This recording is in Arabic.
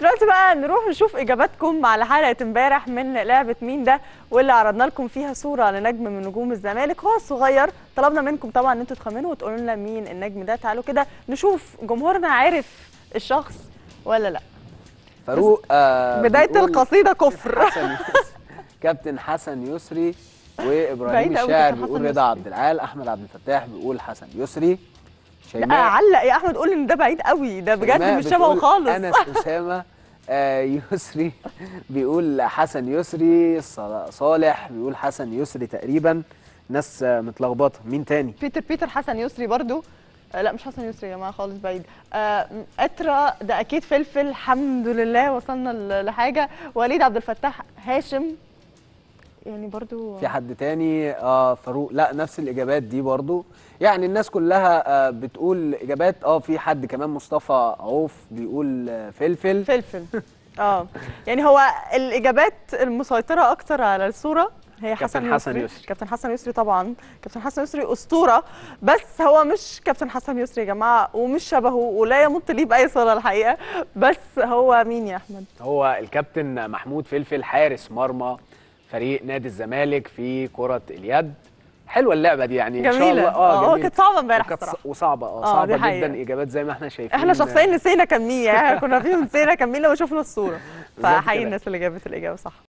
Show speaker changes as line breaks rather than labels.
دلوقتي بقى نروح نشوف اجاباتكم على حلقه امبارح من لعبه مين ده واللي عرضنا لكم فيها صوره لنجم من نجوم الزمالك هو الصغير طلبنا منكم طبعا ان انتوا تخمنوا وتقولوا لنا مين النجم ده تعالوا كده نشوف جمهورنا عارف الشخص ولا لا
فاروق آه بدايه القصيده كفر حسن كابتن حسن يسري وابراهيم الشاعر بيقول رضا عبد العال احمد عبد الفتاح بيقول حسن يسري شيماء لا علق
يا احمد قول ان ده بعيد قوي ده بجد مش شبهه خالص انا
اسامه آه يسري بيقول حسن يسري صالح بيقول حسن يسري تقريبا ناس متلخبطه مين تاني بيتر بيتر حسن يسري
برضو آه، لا مش حسن يسري يا
جماعه خالص بعيد اترا آه، ده اكيد فلفل
الحمد لله وصلنا لحاجه وليد عبد الفتاح هاشم يعني برضو في حد
تاني اه فاروق لا نفس الاجابات دي برضو يعني الناس كلها آه بتقول اجابات اه في حد كمان مصطفى عوف بيقول آه فلفل فلفل اه يعني هو الاجابات المسيطره اكتر على الصوره
هي حسن, حسن يسري. يسري كابتن حسن يسري طبعا كابتن حسن يسري اسطوره بس هو مش كابتن حسن يسري يا جماعه ومش شبهه ولا يمط ليه باي صله الحقيقه بس هو مين يا احمد
هو الكابتن محمود فلفل حارس مرمى فريق نادي الزمالك في كره اليد حلوه اللعبه دي يعني جميلة. ان شاء الله اه, آه، كانت صعبه امبارح الصراحه وصعبه اه, آه، صعبه جدا اجابات زي ما احنا شايفين احنا شخصيا نسينا كميه يعني كنا فيهم نسينا
كميه لو شفنا الصوره فحقيقي الناس اللي جابت الاجابه صح